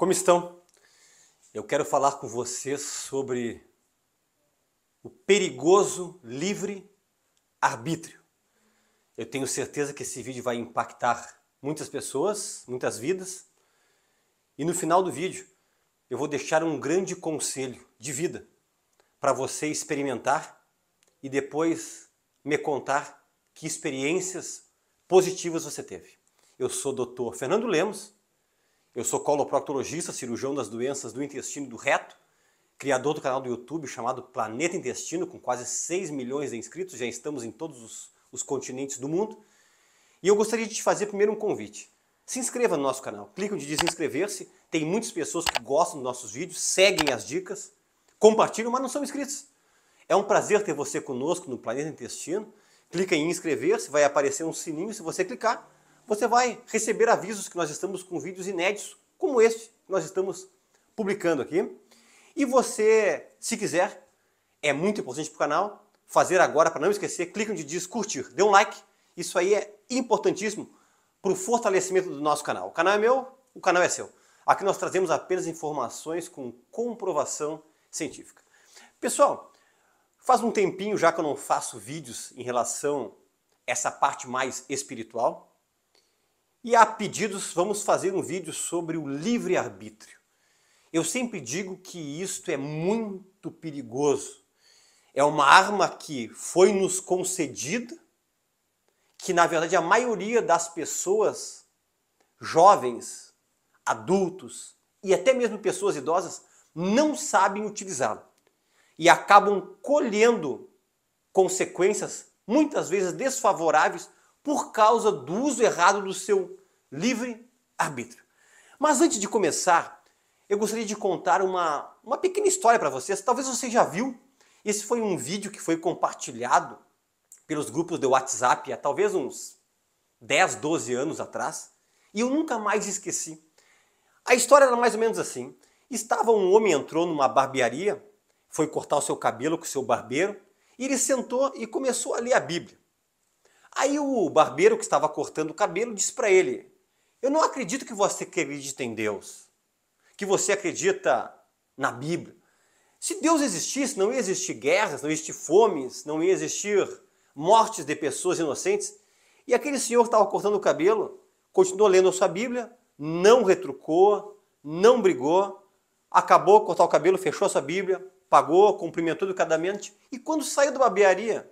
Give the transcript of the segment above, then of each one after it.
Como estão? Eu quero falar com vocês sobre o perigoso livre arbítrio. Eu tenho certeza que esse vídeo vai impactar muitas pessoas, muitas vidas. E no final do vídeo, eu vou deixar um grande conselho de vida para você experimentar e depois me contar que experiências positivas você teve. Eu sou o Dr. Fernando Lemos eu sou coloproctologista, cirurgião das doenças do intestino e do reto, criador do canal do YouTube chamado Planeta Intestino, com quase 6 milhões de inscritos, já estamos em todos os, os continentes do mundo. E eu gostaria de te fazer primeiro um convite. Se inscreva no nosso canal, clique onde diz inscrever-se, tem muitas pessoas que gostam dos nossos vídeos, seguem as dicas, compartilham, mas não são inscritos. É um prazer ter você conosco no Planeta Intestino. Clica em inscrever-se, vai aparecer um sininho se você clicar você vai receber avisos que nós estamos com vídeos inéditos, como este que nós estamos publicando aqui. E você, se quiser, é muito importante para o canal, fazer agora para não esquecer, clica onde diz curtir, dê um like, isso aí é importantíssimo para o fortalecimento do nosso canal. O canal é meu, o canal é seu. Aqui nós trazemos apenas informações com comprovação científica. Pessoal, faz um tempinho já que eu não faço vídeos em relação a essa parte mais espiritual, e a pedidos, vamos fazer um vídeo sobre o livre-arbítrio. Eu sempre digo que isto é muito perigoso. É uma arma que foi nos concedida, que na verdade a maioria das pessoas, jovens, adultos e até mesmo pessoas idosas, não sabem utilizá-la e acabam colhendo consequências muitas vezes desfavoráveis por causa do uso errado do seu livre arbítrio. Mas antes de começar, eu gostaria de contar uma, uma pequena história para vocês. Talvez você já viu. Esse foi um vídeo que foi compartilhado pelos grupos do WhatsApp há talvez uns 10, 12 anos atrás. E eu nunca mais esqueci. A história era mais ou menos assim. Estava um homem entrou numa barbearia, foi cortar o seu cabelo com o seu barbeiro, e ele sentou e começou a ler a Bíblia. Aí o barbeiro que estava cortando o cabelo disse para ele: Eu não acredito que você acredita em Deus, que você acredita na Bíblia. Se Deus existisse, não ia existir guerras, não ia existir fomes, não ia existir mortes de pessoas inocentes. E aquele senhor que estava cortando o cabelo, continuou lendo a sua Bíblia, não retrucou, não brigou, acabou de cortar o cabelo, fechou a sua Bíblia, pagou, cumprimentou educadamente. E quando saiu da barbearia,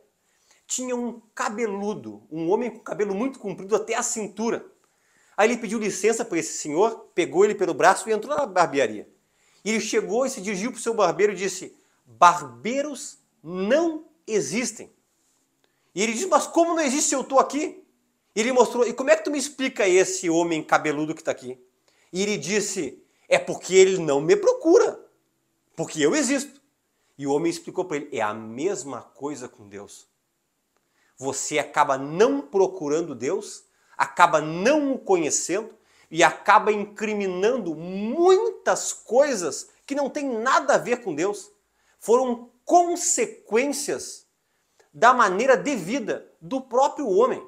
tinha um cabeludo, um homem com cabelo muito comprido até a cintura. Aí ele pediu licença para esse senhor, pegou ele pelo braço e entrou na barbearia. ele chegou e se dirigiu para o seu barbeiro e disse: Barbeiros não existem. E ele disse: Mas como não existe se eu estou aqui? E ele mostrou: E como é que tu me explica esse homem cabeludo que está aqui? E ele disse: É porque ele não me procura, porque eu existo. E o homem explicou para ele: É a mesma coisa com Deus você acaba não procurando Deus, acaba não o conhecendo e acaba incriminando muitas coisas que não têm nada a ver com Deus. Foram consequências da maneira de vida do próprio homem.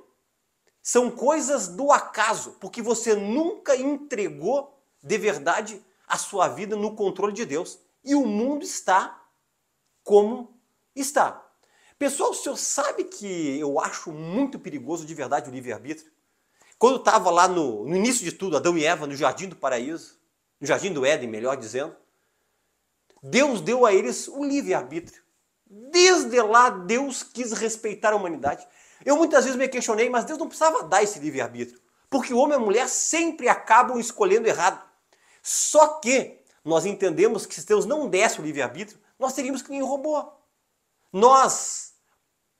São coisas do acaso, porque você nunca entregou de verdade a sua vida no controle de Deus. E o mundo está como está. Pessoal, o senhor sabe que eu acho muito perigoso de verdade o livre-arbítrio? Quando estava lá no, no início de tudo, Adão e Eva no jardim do paraíso, no jardim do Éden, melhor dizendo, Deus deu a eles o livre-arbítrio. Desde lá, Deus quis respeitar a humanidade. Eu muitas vezes me questionei, mas Deus não precisava dar esse livre-arbítrio, porque o homem e a mulher sempre acabam escolhendo errado. Só que nós entendemos que se Deus não desse o livre-arbítrio, nós teríamos que nem robô. Nós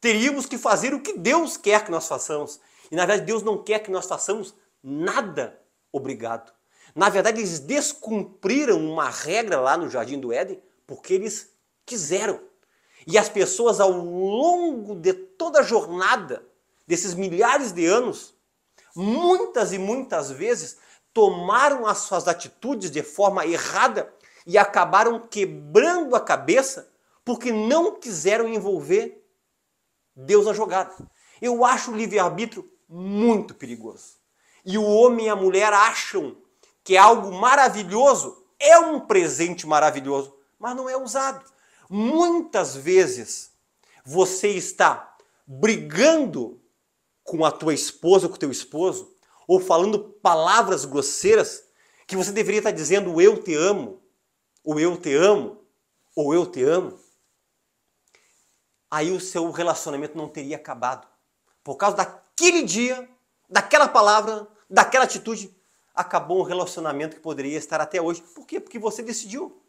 Teríamos que fazer o que Deus quer que nós façamos. E na verdade, Deus não quer que nós façamos nada obrigado. Na verdade, eles descumpriram uma regra lá no Jardim do Éden porque eles quiseram. E as pessoas, ao longo de toda a jornada, desses milhares de anos, muitas e muitas vezes tomaram as suas atitudes de forma errada e acabaram quebrando a cabeça porque não quiseram envolver Deus na jogada. Eu acho o livre-arbítrio muito perigoso. E o homem e a mulher acham que é algo maravilhoso, é um presente maravilhoso, mas não é usado. Muitas vezes você está brigando com a tua esposa, com o teu esposo, ou falando palavras grosseiras que você deveria estar dizendo eu te amo, ou eu te amo, ou eu te amo aí o seu relacionamento não teria acabado. Por causa daquele dia, daquela palavra, daquela atitude, acabou um relacionamento que poderia estar até hoje. Por quê? Porque você decidiu.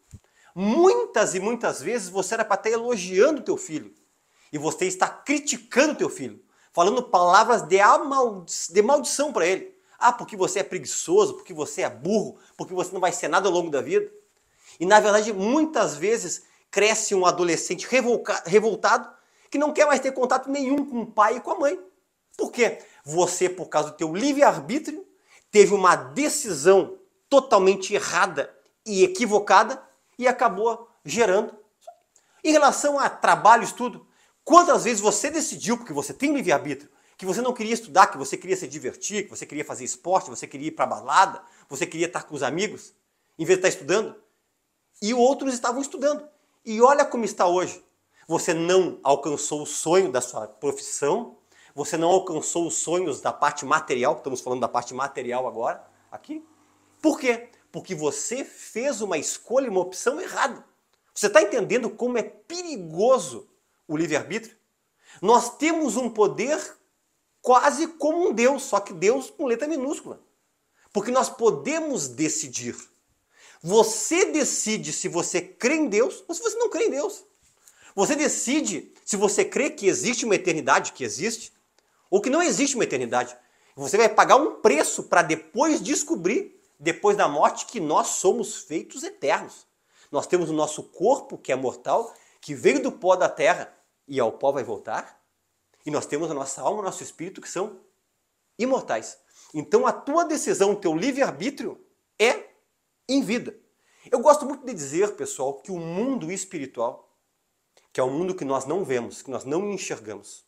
Muitas e muitas vezes você era para estar elogiando teu filho e você está criticando teu filho, falando palavras de, amaldi de maldição para ele. Ah, porque você é preguiçoso, porque você é burro, porque você não vai ser nada ao longo da vida. E na verdade, muitas vezes cresce um adolescente revoltado que não quer mais ter contato nenhum com o pai e com a mãe. Por quê? Você, por causa do teu livre-arbítrio, teve uma decisão totalmente errada e equivocada e acabou gerando. Em relação a trabalho, estudo, quantas vezes você decidiu, porque você tem livre-arbítrio, que você não queria estudar, que você queria se divertir, que você queria fazer esporte, você queria ir para balada, você queria estar com os amigos, em vez de estar estudando? E outros estavam estudando. E olha como está hoje. Você não alcançou o sonho da sua profissão, você não alcançou os sonhos da parte material, estamos falando da parte material agora, aqui. Por quê? Porque você fez uma escolha, uma opção errada. Você está entendendo como é perigoso o livre-arbítrio? Nós temos um poder quase como um Deus, só que Deus com letra minúscula. Porque nós podemos decidir. Você decide se você crê em Deus ou se você não crê em Deus. Você decide se você crê que existe uma eternidade, que existe, ou que não existe uma eternidade. Você vai pagar um preço para depois descobrir, depois da morte, que nós somos feitos eternos. Nós temos o nosso corpo, que é mortal, que veio do pó da terra e ao pó vai voltar. E nós temos a nossa alma, o nosso espírito, que são imortais. Então a tua decisão, o teu livre-arbítrio é em vida. Eu gosto muito de dizer, pessoal, que o mundo espiritual, que é o mundo que nós não vemos, que nós não enxergamos,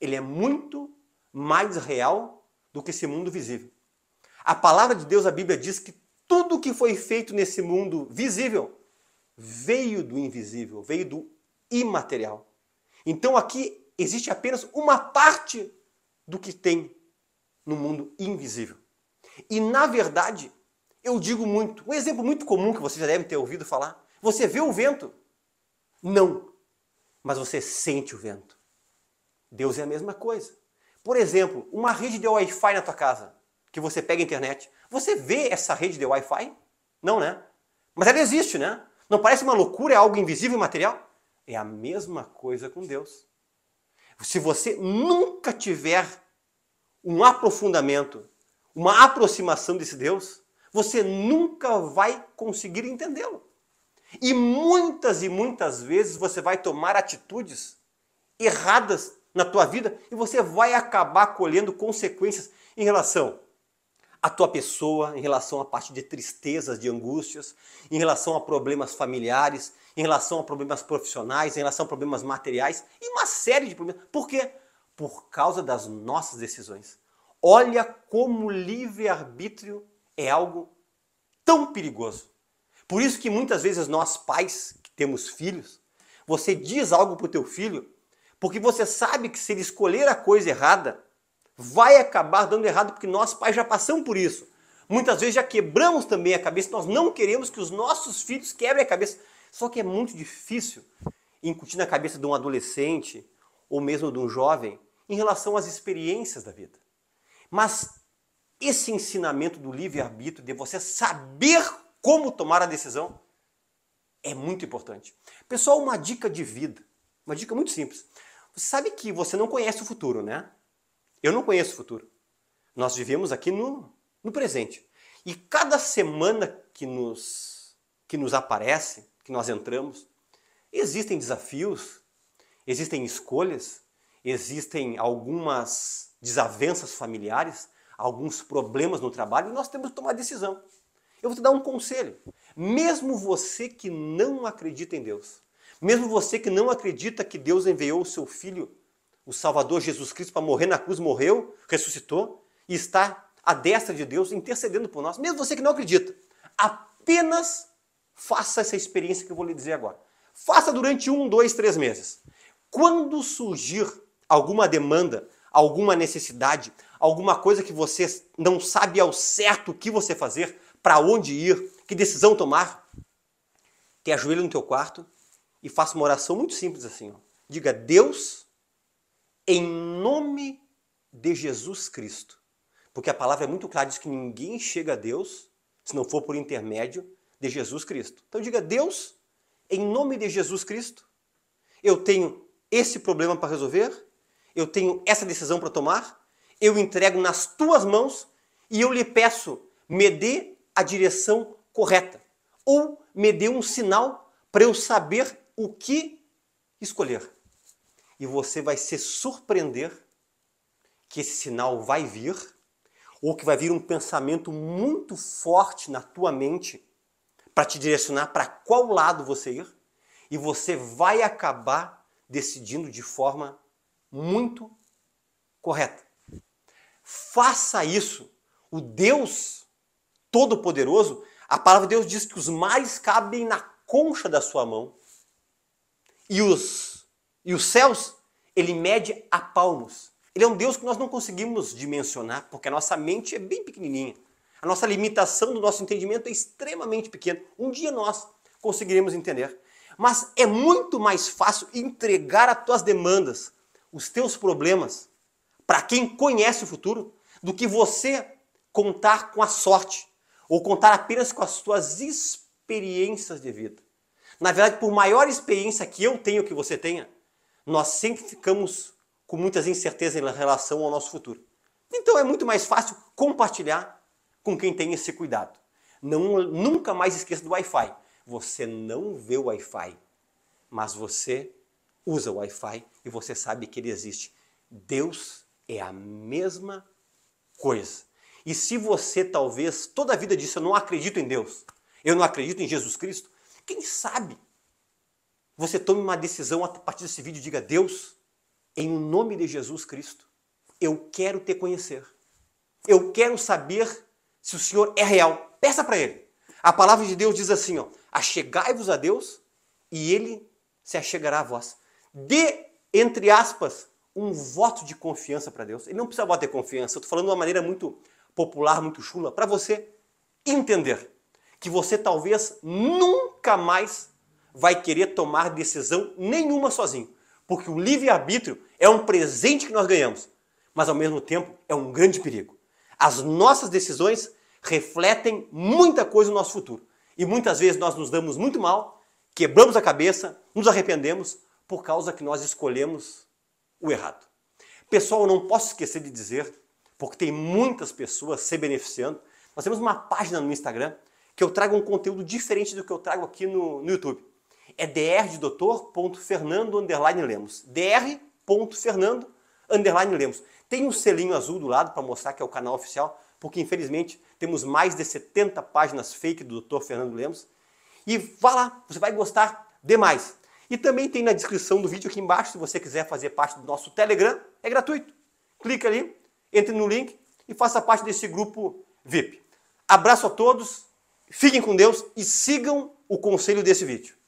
ele é muito mais real do que esse mundo visível. A palavra de Deus, a Bíblia diz que tudo que foi feito nesse mundo visível veio do invisível, veio do imaterial. Então aqui existe apenas uma parte do que tem no mundo invisível. E na verdade, eu digo muito. Um exemplo muito comum que você já deve ter ouvido falar. Você vê o vento? Não. Mas você sente o vento. Deus é a mesma coisa. Por exemplo, uma rede de Wi-Fi na tua casa, que você pega a internet. Você vê essa rede de Wi-Fi? Não, né? Mas ela existe, né? Não parece uma loucura, é algo invisível e material? É a mesma coisa com Deus. Se você nunca tiver um aprofundamento, uma aproximação desse Deus, você nunca vai conseguir entendê-lo. E muitas e muitas vezes você vai tomar atitudes erradas na tua vida e você vai acabar colhendo consequências em relação à tua pessoa, em relação à parte de tristezas, de angústias, em relação a problemas familiares, em relação a problemas profissionais, em relação a problemas materiais e uma série de problemas. Por quê? Por causa das nossas decisões. Olha como o livre-arbítrio é algo tão perigoso. Por isso que muitas vezes nós pais que temos filhos, você diz algo para o teu filho, porque você sabe que se ele escolher a coisa errada, vai acabar dando errado, porque nós pais já passamos por isso. Muitas vezes já quebramos também a cabeça, nós não queremos que os nossos filhos quebrem a cabeça. Só que é muito difícil incutir na cabeça de um adolescente ou mesmo de um jovem em relação às experiências da vida. Mas esse ensinamento do livre-arbítrio, de você saber como tomar a decisão, é muito importante. Pessoal, uma dica de vida, uma dica muito simples. Você sabe que você não conhece o futuro, né? Eu não conheço o futuro. Nós vivemos aqui no, no presente. E cada semana que nos, que nos aparece, que nós entramos, existem desafios, existem escolhas, existem algumas desavenças familiares, alguns problemas no trabalho e nós temos que tomar decisão. Eu vou te dar um conselho. Mesmo você que não acredita em Deus, mesmo você que não acredita que Deus enviou o seu filho, o Salvador Jesus Cristo, para morrer na cruz, morreu, ressuscitou e está à destra de Deus intercedendo por nós, mesmo você que não acredita, apenas faça essa experiência que eu vou lhe dizer agora. Faça durante um, dois, três meses. Quando surgir alguma demanda, alguma necessidade, alguma coisa que você não sabe ao certo o que você fazer, para onde ir, que decisão tomar, te ajoelha no teu quarto e faça uma oração muito simples assim. Ó. Diga, Deus, em nome de Jesus Cristo. Porque a palavra é muito clara, diz que ninguém chega a Deus se não for por intermédio de Jesus Cristo. Então diga, Deus, em nome de Jesus Cristo, eu tenho esse problema para resolver, eu tenho essa decisão para tomar, eu entrego nas tuas mãos e eu lhe peço, me dê a direção correta ou me dê um sinal para eu saber o que escolher. E você vai se surpreender que esse sinal vai vir ou que vai vir um pensamento muito forte na tua mente para te direcionar para qual lado você ir e você vai acabar decidindo de forma muito correta. Faça isso. O Deus Todo-Poderoso, a palavra de Deus diz que os mares cabem na concha da sua mão. E os, e os céus, ele mede a palmos. Ele é um Deus que nós não conseguimos dimensionar, porque a nossa mente é bem pequenininha. A nossa limitação do nosso entendimento é extremamente pequena. Um dia nós conseguiremos entender. Mas é muito mais fácil entregar as tuas demandas, os teus problemas, para quem conhece o futuro do que você contar com a sorte ou contar apenas com as suas experiências de vida. Na verdade, por maior experiência que eu tenho que você tenha, nós sempre ficamos com muitas incertezas em relação ao nosso futuro. Então é muito mais fácil compartilhar com quem tem esse cuidado. Não, nunca mais esqueça do Wi-Fi. Você não vê o Wi-Fi, mas você usa o Wi-Fi e você sabe que ele existe. Deus é a mesma coisa. E se você talvez toda a vida disse eu não acredito em Deus, eu não acredito em Jesus Cristo, quem sabe você tome uma decisão a partir desse vídeo e diga: Deus, em o nome de Jesus Cristo, eu quero te conhecer. Eu quero saber se o Senhor é real. Peça para Ele. A palavra de Deus diz assim: ó, achegai-vos a Deus e Ele se achegará a vós. Dê, entre aspas, um voto de confiança para Deus. Ele não precisa de confiança. Eu estou falando de uma maneira muito popular, muito chula, para você entender que você talvez nunca mais vai querer tomar decisão nenhuma sozinho. Porque o livre-arbítrio é um presente que nós ganhamos, mas ao mesmo tempo é um grande perigo. As nossas decisões refletem muita coisa no nosso futuro. E muitas vezes nós nos damos muito mal, quebramos a cabeça, nos arrependemos por causa que nós escolhemos o errado. Pessoal, eu não posso esquecer de dizer, porque tem muitas pessoas se beneficiando, nós temos uma página no Instagram que eu trago um conteúdo diferente do que eu trago aqui no, no YouTube. É drdoutor.fernando_lemos. dr.fernando_lemos. Tem um selinho azul do lado para mostrar que é o canal oficial, porque infelizmente temos mais de 70 páginas fake do Dr. Fernando Lemos. E vá lá, você vai gostar demais. E também tem na descrição do vídeo aqui embaixo, se você quiser fazer parte do nosso Telegram, é gratuito. Clica ali, entre no link e faça parte desse grupo VIP. Abraço a todos, fiquem com Deus e sigam o conselho desse vídeo.